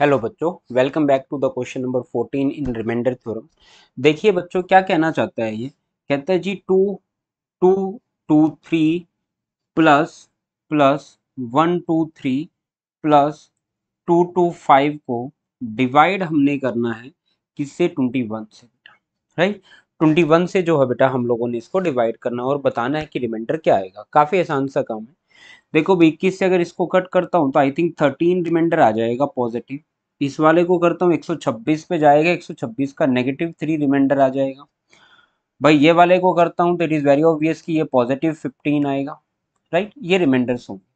hello बच्चों welcome back to the question number 14 in remainder theorem देखिए बच्चों क्या कहना चाहता है ये कहता है जी two two two three plus plus one two three plus two two five को डिवाइड हमने करना है किससे ट्वेंटी वन से बेटा राइट ट्वेंटी वन से जो है बेटा हम लोगों ने इसको डिवाइड करना और बताना है कि रिमाइंडर क्या आएगा काफ़ी आसान सा काम है देखो भाई इक्कीस से अगर इसको कट करता हूँ तो आई थिंक थर्टीन रिमाइंडर आ जाएगा पॉजिटिव इस वाले को करता हूँ 126 पे जाएगा 126 का नेगेटिव थ्री रिमाइंडर आ जाएगा भाई ये वाले को करता हूँ तो इट इज़ वेरी ऑब्वियस कि ये पॉजिटिव 15 आएगा राइट ये रिमाइंडर्स होंगे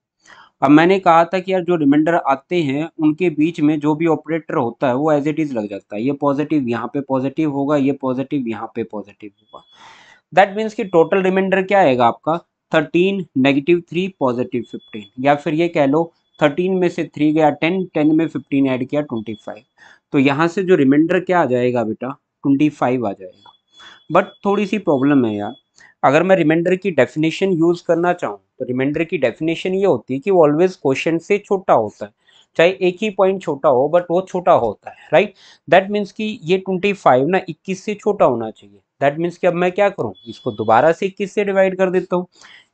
अब मैंने कहा था कि यार जो रिमाइंडर आते हैं उनके बीच में जो भी ऑपरेटर होता है वो एज इट इज़ लग जाता है ये पॉजिटिव यहाँ पे पॉजिटिव होगा ये पॉजिटिव यहाँ पे पॉजिटिव होगा दैट मीन्स कि टोटल रिमाइंडर क्या आएगा आपका thirteen negative three positive fifteen या फिर ये कह लो थर्टीन में से थ्री गया टेन टेन में फिफ्टीन ऐड किया ट्वेंटी फाइव तो यहाँ से जो रिमाइंडर क्या आ जाएगा बेटा ट्वेंटी फाइव आ जाएगा बट थोड़ी सी प्रॉब्लम है यार अगर मैं रिमाइंडर की डेफिनेशन यूज़ करना चाहूँ तो रिमाइंडर की डेफिनेशन ये होती है कि वो ऑलवेज क्वेश्चन से छोटा होता है चाहे एक ही पॉइंट छोटा हो बट वो छोटा होता है राइट दैट मीन्स कि ये ट्वेंटी फाइव ना इक्कीस से छोटा होना चाहिए दैट मीन्स कि अब मैं क्या करूँ इसको दोबारा से इक्कीस से डिवाइड कर देता हूँ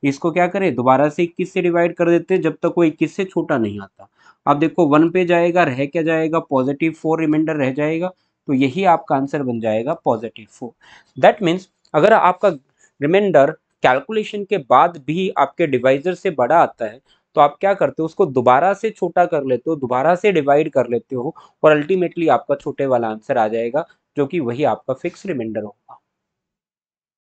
इसको क्या करें दोबारा से इक्कीस से डिवाइड कर देते हैं जब तक वो इक्कीस से छोटा नहीं आता अब देखो वन पे जाएगा रह क्या जाएगा पॉजिटिव फोर रिमाइंडर रह जाएगा तो यही आपका आंसर बन जाएगा पॉजिटिव फोर दैट मीन्स अगर आपका रिमाइंडर कैलकुलेशन के बाद भी आपके डिवाइजर से बड़ा आता है तो आप क्या करते हो उसको दोबारा से छोटा कर लेते हो दोबारा से डिवाइड कर लेते हो और अल्टीमेटली आपका छोटे वाला आंसर आ जाएगा जो कि वही आपका फिक्स रिमाइंडर हो